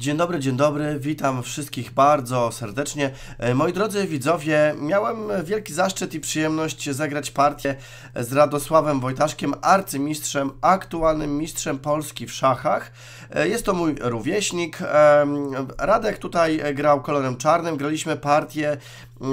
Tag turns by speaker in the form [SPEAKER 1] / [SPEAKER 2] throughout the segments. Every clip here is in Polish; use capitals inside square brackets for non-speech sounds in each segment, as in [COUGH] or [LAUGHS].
[SPEAKER 1] Dzień dobry, dzień dobry, witam wszystkich bardzo serdecznie. E, moi drodzy widzowie, miałem wielki zaszczyt i przyjemność zagrać partię z Radosławem Wojtaszkiem, arcymistrzem, aktualnym mistrzem Polski w szachach. E, jest to mój rówieśnik. Radek tutaj e, grał kolorem czarnym, graliśmy partię 2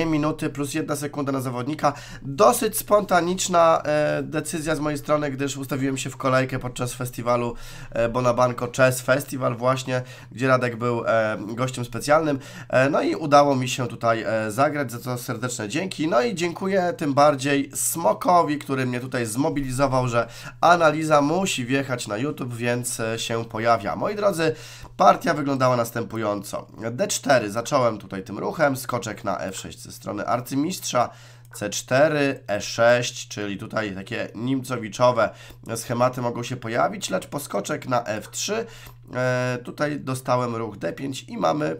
[SPEAKER 1] e, minuty plus 1 sekunda na zawodnika. Dosyć spontaniczna e, decyzja z mojej strony, gdyż ustawiłem się w kolejkę podczas festiwalu e, Bonabanko Chess Festival właśnie, gdzie Radek był gościem specjalnym. No i udało mi się tutaj zagrać, za co serdeczne dzięki. No i dziękuję tym bardziej Smokowi, który mnie tutaj zmobilizował, że analiza musi wjechać na YouTube, więc się pojawia. Moi drodzy, partia wyglądała następująco. D4 zacząłem tutaj tym ruchem, skoczyłem na F6 ze strony arcymistrza. C4, E6, czyli tutaj takie nimcowiczowe schematy mogą się pojawić, lecz po skoczek na F3 e, tutaj dostałem ruch D5 i mamy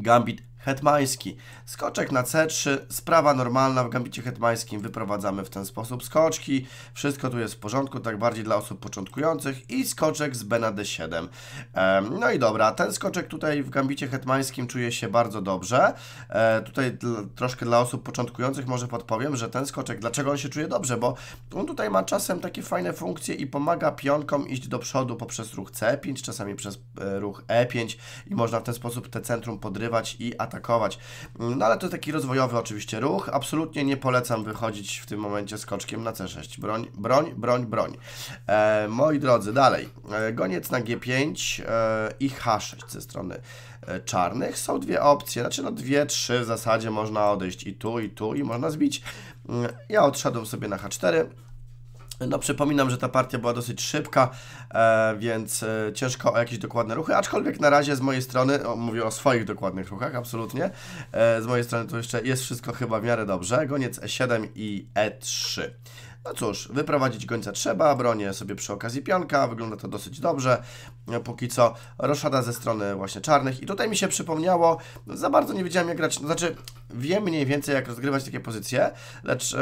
[SPEAKER 1] gambit hetmański. Skoczek na C3, sprawa normalna w gambicie hetmańskim, wyprowadzamy w ten sposób skoczki, wszystko tu jest w porządku, tak bardziej dla osób początkujących i skoczek z B na D7. Ehm, no i dobra, ten skoczek tutaj w gambicie hetmańskim czuje się bardzo dobrze. E, tutaj troszkę dla osób początkujących może podpowiem, że ten skoczek, dlaczego on się czuje dobrze, bo on tutaj ma czasem takie fajne funkcje i pomaga pionkom iść do przodu poprzez ruch C5, czasami przez e, ruch E5 i można w ten sposób te centrum podrywać i atakować atakować. Mm, no ale to taki rozwojowy oczywiście ruch. Absolutnie nie polecam wychodzić w tym momencie skoczkiem na C6. Broń, broń, broń, broń. E, moi drodzy, dalej. E, goniec na G5 e, i H6 ze strony e, czarnych. Są dwie opcje, znaczy no dwie, trzy w zasadzie można odejść i tu, i tu, i można zbić. Mm, ja odszedłem sobie na H4. No, przypominam, że ta partia była dosyć szybka, e, więc e, ciężko o jakieś dokładne ruchy, aczkolwiek na razie z mojej strony, o, mówię o swoich dokładnych ruchach, absolutnie, e, z mojej strony to jeszcze jest wszystko chyba w miarę dobrze, goniec E7 i E3. No cóż, wyprowadzić gońca trzeba, bronię sobie przy okazji pionka, wygląda to dosyć dobrze, e, póki co roszada ze strony właśnie czarnych i tutaj mi się przypomniało, no za bardzo nie wiedziałem jak grać, no znaczy wiem mniej więcej jak rozgrywać takie pozycje, lecz yy,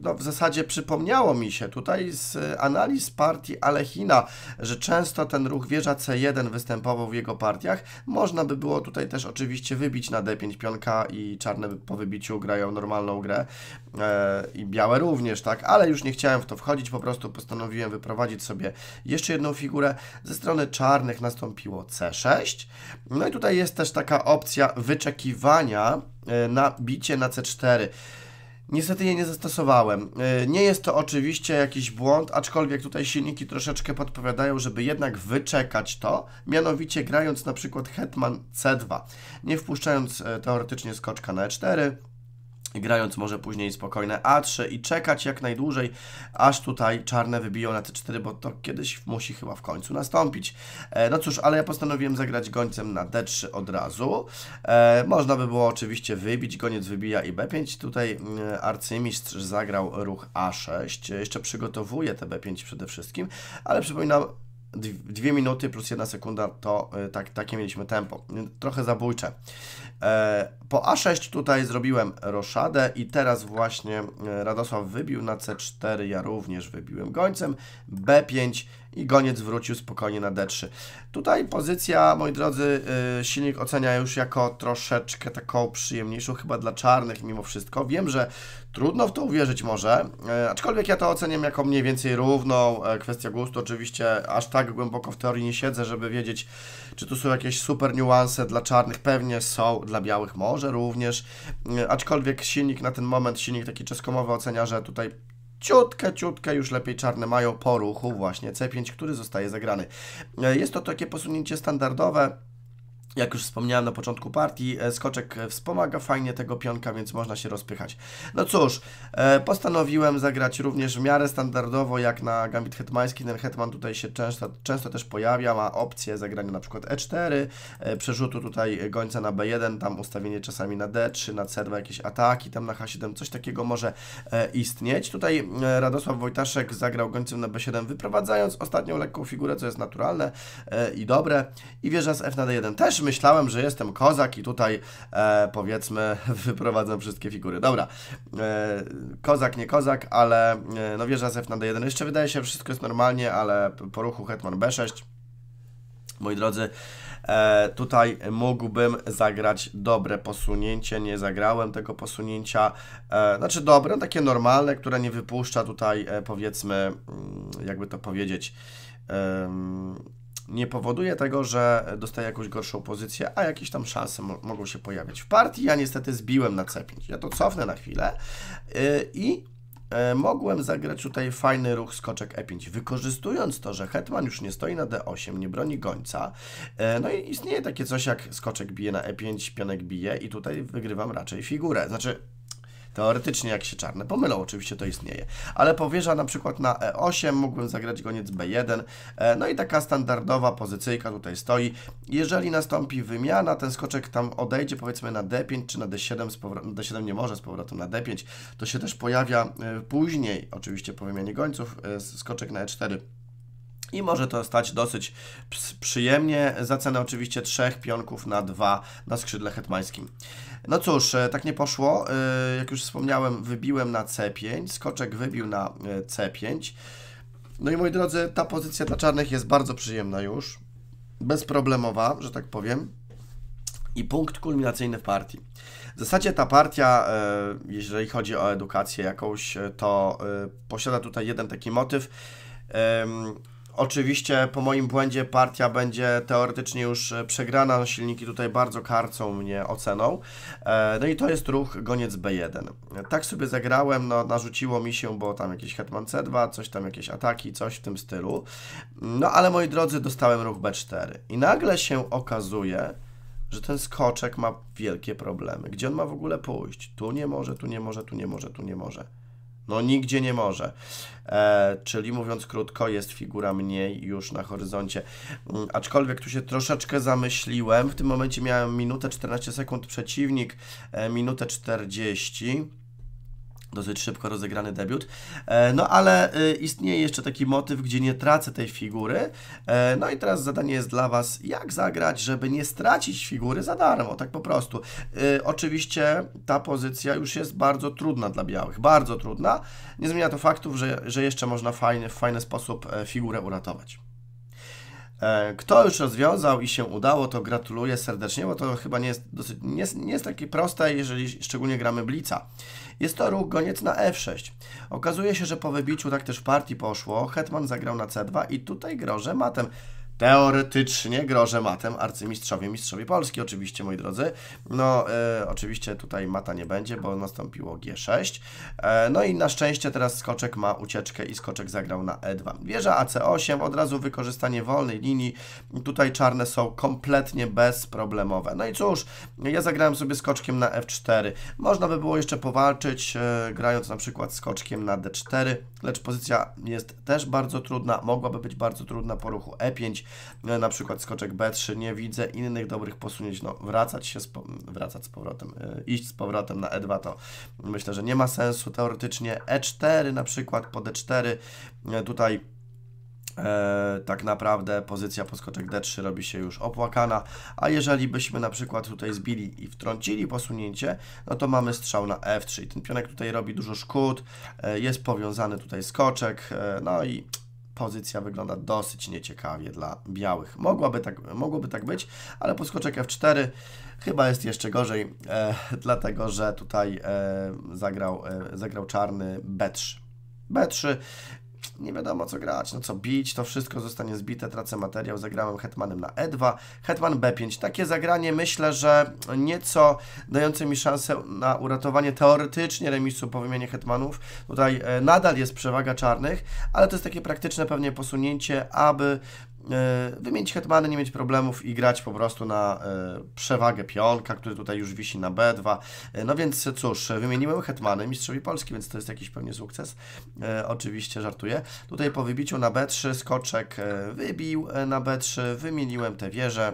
[SPEAKER 1] no, w zasadzie przypomniało mi się tutaj z analiz partii Alechina, że często ten ruch wieża C1 występował w jego partiach, można by było tutaj też oczywiście wybić na D5 pionka i czarne po wybiciu grają normalną grę yy, i białe również, tak, ale już nie chciałem w to wchodzić, po prostu postanowiłem wyprowadzić sobie jeszcze jedną figurę. Ze strony czarnych nastąpiło C6. No i tutaj jest też taka opcja wyczekiwania e, na bicie na C4. Niestety jej nie zastosowałem. E, nie jest to oczywiście jakiś błąd, aczkolwiek tutaj silniki troszeczkę podpowiadają, żeby jednak wyczekać to, mianowicie grając na przykład Hetman C2, nie wpuszczając e, teoretycznie skoczka na E4, grając może później spokojne A3 i czekać jak najdłużej, aż tutaj czarne wybiją na C4, bo to kiedyś musi chyba w końcu nastąpić. E, no cóż, ale ja postanowiłem zagrać gońcem na D3 od razu. E, można by było oczywiście wybić, goniec wybija i B5. Tutaj e, arcymistrz zagrał ruch A6. Jeszcze przygotowuje te B5 przede wszystkim, ale przypominam, dwie minuty plus jedna sekunda to e, tak, takie mieliśmy tempo. Trochę zabójcze. E, po A6 tutaj zrobiłem roszadę i teraz właśnie e, Radosław wybił na C4, ja również wybiłem gońcem. B5 i goniec wrócił spokojnie na D3. Tutaj pozycja, moi drodzy, y, silnik ocenia już jako troszeczkę taką przyjemniejszą chyba dla czarnych mimo wszystko. Wiem, że trudno w to uwierzyć może, y, aczkolwiek ja to oceniam jako mniej więcej równą. Y, Kwestia gustu oczywiście, aż tak głęboko w teorii nie siedzę, żeby wiedzieć, czy tu są jakieś super niuanse dla czarnych. Pewnie są, dla białych może również, aczkolwiek silnik na ten moment, silnik taki czeskomowy ocenia, że tutaj ciutkę, ciutkę już lepiej czarne mają po ruchu właśnie C5, który zostaje zagrany. E, jest to takie posunięcie standardowe, jak już wspomniałem na początku partii, e, skoczek e, wspomaga fajnie tego pionka, więc można się rozpychać. No cóż, e, postanowiłem zagrać również w miarę standardowo, jak na Gambit Hetmański. Ten Hetman tutaj się często, często też pojawia, ma opcję zagrania na przykład E4, przerzutu tutaj gońca na B1, tam ustawienie czasami na D3, na C2, jakieś ataki tam na H7, coś takiego może istnieć. Tutaj Radosław Wojtaszek zagrał gońcem na B7, wyprowadzając ostatnią lekką figurę, co jest naturalne i dobre. I wieża z F na D1 też myślałem, że jestem kozak i tutaj e, powiedzmy [LAUGHS] wyprowadzę wszystkie figury. Dobra, e, kozak, nie kozak, ale e, no wieża z na D1. Jeszcze wydaje się, że wszystko jest normalnie, ale po ruchu hetman B6, moi drodzy, E, tutaj mógłbym zagrać dobre posunięcie, nie zagrałem tego posunięcia, e, znaczy dobre, takie normalne, które nie wypuszcza tutaj e, powiedzmy, mm, jakby to powiedzieć, nie powoduje tego, że dostaję jakąś gorszą pozycję, a jakieś tam szanse mo mogą się pojawiać. W partii ja niestety zbiłem na C5. Ja to cofnę na chwilę yy, i e, mogłem zagrać tutaj fajny ruch skoczek e5, wykorzystując to, że hetman już nie stoi na d8, nie broni gońca. E, no i istnieje takie coś jak skoczek bije na e5, pionek bije i tutaj wygrywam raczej figurę. Znaczy Teoretycznie, jak się czarne pomylą, oczywiście to istnieje. Ale powierza na przykład na E8, mógłbym zagrać goniec B1. E, no i taka standardowa pozycyjka tutaj stoi. Jeżeli nastąpi wymiana, ten skoczek tam odejdzie powiedzmy na D5 czy na D7, z powrotem, D7 nie może z powrotem na D5, to się też pojawia e, później, oczywiście po wymianie gońców, e, skoczek na E4 i może to stać dosyć przyjemnie za cenę oczywiście trzech pionków na dwa na skrzydle hetmańskim. No cóż, e, tak nie poszło. E, jak już wspomniałem, wybiłem na C5, skoczek wybił na e, C5. No i moi drodzy, ta pozycja dla czarnych jest bardzo przyjemna już, bezproblemowa, że tak powiem. I punkt kulminacyjny w partii. W zasadzie ta partia, jeżeli chodzi o edukację jakąś, to posiada tutaj jeden taki motyw Oczywiście po moim błędzie partia będzie teoretycznie już e, przegrana, silniki tutaj bardzo karcą mnie oceną. E, no i to jest ruch goniec B1. Tak sobie zagrałem, no narzuciło mi się, bo tam jakieś hetman C2, coś tam jakieś ataki, coś w tym stylu. No ale moi drodzy, dostałem ruch B4 i nagle się okazuje, że ten skoczek ma wielkie problemy. Gdzie on ma w ogóle pójść? Tu nie może, tu nie może, tu nie może, tu nie może. No nigdzie nie może. E, czyli mówiąc krótko, jest figura mniej już na horyzoncie. Mm, aczkolwiek tu się troszeczkę zamyśliłem. W tym momencie miałem minutę 14 sekund przeciwnik, e, minutę 40 dosyć szybko rozegrany debiut. E, no ale e, istnieje jeszcze taki motyw, gdzie nie tracę tej figury. E, no i teraz zadanie jest dla Was, jak zagrać, żeby nie stracić figury za darmo, tak po prostu. Oczywiście ta pozycja już jest bardzo trudna dla białych, bardzo trudna. Nie zmienia to faktów, że, że jeszcze można fajny, w fajny sposób figurę uratować. E, kto już rozwiązał i się udało, to gratuluję serdecznie, bo to chyba nie jest, dosyć, nie jest, nie jest takie proste, jeżeli szczególnie gramy blica. Jest to ruch goniec na f6. Okazuje się, że po wybiciu tak też w partii poszło, hetman zagrał na c2 i tutaj grożę matem teoretycznie grożę matem arcymistrzowie, mistrzowie Polski oczywiście, moi drodzy. No, e, oczywiście tutaj mata nie będzie, bo nastąpiło G6. E, no i na szczęście teraz skoczek ma ucieczkę i skoczek zagrał na E2. Wieża AC8, od razu wykorzystanie wolnej linii. Tutaj czarne są kompletnie bezproblemowe. No i cóż, ja zagrałem sobie skoczkiem na F4. Można by było jeszcze powalczyć, e, grając na przykład skoczkiem na D4, lecz pozycja jest też bardzo trudna, mogłaby być bardzo trudna po ruchu E5, E, na przykład skoczek B3, nie widzę innych dobrych posunięć, no wracać się, z po, wracać z powrotem, e, iść z powrotem na E2 to myślę, że nie ma sensu, teoretycznie E4 na przykład, po D4 e tutaj E, tak naprawdę pozycja poskoczek D3 robi się już opłakana, a jeżeli byśmy na przykład tutaj zbili i wtrącili posunięcie, no to mamy strzał na F3 i ten pionek tutaj robi dużo szkód, e, jest powiązany tutaj skoczek, e, no i pozycja wygląda dosyć nieciekawie dla białych. Mogłaby tak, mogłoby tak być, ale po skoczek F4 chyba jest jeszcze gorzej, e, [LAUGHS] dlatego że tutaj e, zagrał, e, zagrał czarny B3. B3 nie wiadomo co grać, no co bić, to wszystko zostanie zbite, tracę materiał, zagrałem hetmanem na e2, hetman b5. Takie zagranie myślę, że nieco dające mi szansę na uratowanie teoretycznie remisu po wymianie hetmanów. Tutaj e, nadal jest przewaga czarnych, ale to jest takie praktyczne pewnie posunięcie, aby E, wymienić hetmany, nie mieć problemów i grać po prostu na e, przewagę pionka, który tutaj już wisi na B2. E, no więc cóż, wymieniłem hetmany mistrzowi Polski, więc to jest jakiś pewnie sukces. Oczywiście żartuję. Tutaj po wybiciu na B3 skoczek wybił na B3, wymieniłem te wieże.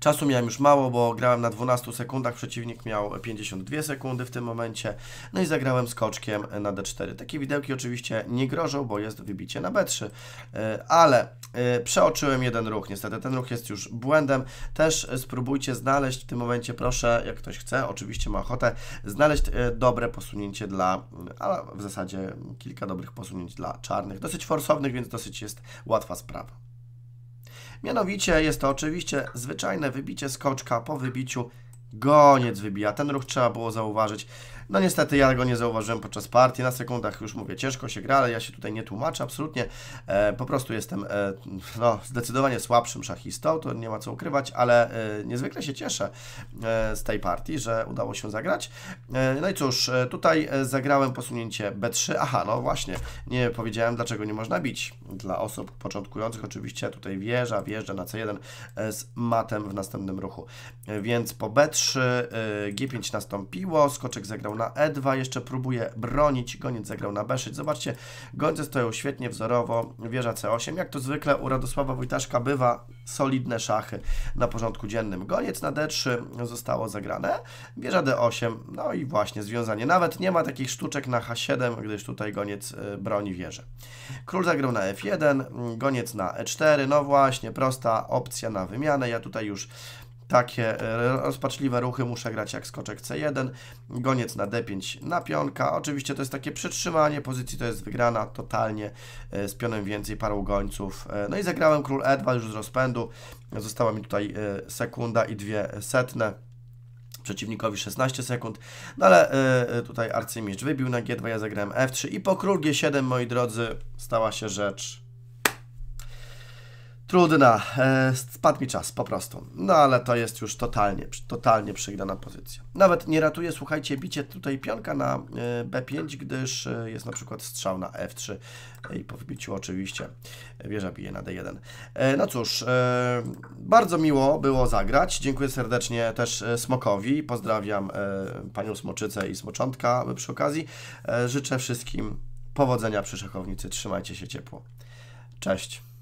[SPEAKER 1] Czasu miałem już mało, bo grałem na 12 sekundach, przeciwnik miał 52 sekundy w tym momencie, no i zagrałem skoczkiem na D4. Takie widełki oczywiście nie grożą, bo jest wybicie na B3, e, ale e, przeoczyłem jeden ruch, niestety ten ruch jest już błędem, też spróbujcie znaleźć w tym momencie, proszę, jak ktoś chce, oczywiście ma ochotę, znaleźć e, dobre posunięcie dla, a w zasadzie kilka dobrych posunięć dla czarnych, dosyć forsownych, więc dosyć jest łatwa sprawa. Mianowicie jest to oczywiście zwyczajne wybicie skoczka po wybiciu. Goniec wybija. Ten ruch trzeba było zauważyć. No niestety ja go nie zauważyłem podczas partii, na sekundach już mówię, ciężko się gra, ale ja się tutaj nie tłumaczę absolutnie, e, po prostu jestem e, no, zdecydowanie słabszym szachistą, to nie ma co ukrywać, ale e, niezwykle się cieszę e, z tej partii, że udało się zagrać. E, no i cóż, e, tutaj zagrałem posunięcie B3, aha, no właśnie, nie powiedziałem dlaczego nie można bić. Dla osób początkujących oczywiście tutaj wieża, wjeżdża na C1 z matem w następnym ruchu. Więc po B3 G5 nastąpiło, skoczek zagrał na E2, jeszcze próbuje bronić, Goniec zagrał na B6. Zobaczcie, gońce stoją świetnie, wzorowo, wieża C8. Jak to zwykle u Radosława Wójtaszka bywa solidne szachy na porządku dziennym. Goniec na D3 zostało zagrane, wieża D8, no i właśnie związanie. Nawet nie ma takich sztuczek na H7, gdyż tutaj goniec y, broni wieżę. Król zagrał na F1, goniec na E4, no właśnie, prosta opcja na wymianę. Ja tutaj już takie e, rozpaczliwe ruchy muszę grać jak skoczek C1, goniec na D5 na pionka. Oczywiście to jest takie przytrzymanie pozycji, to jest wygrana totalnie e, z pionem więcej, parą gońców. E, no i zagrałem król E2 już z rozpędu. Została mi tutaj sekunda i dwie setne przeciwnikowi 16 sekund, no ale tutaj arcymistrz wybił na G2, ja zagrałem F3 i po król G7, moi drodzy, stała się rzecz Trudna, e, spadł mi czas po prostu. No ale to jest już totalnie, totalnie przegrana pozycja. Nawet nie ratuje, słuchajcie, bicie tutaj pionka na e, B5, gdyż e, jest na przykład strzał na F3 i po wybiciu oczywiście wieża bije na D1. No cóż, bardzo miło było zagrać. Dziękuję serdecznie też Smokowi. Pozdrawiam panią Smoczycę i Smoczątka przy okazji. Życzę wszystkim powodzenia przy szachownicy. Trzymajcie się ciepło. Cześć.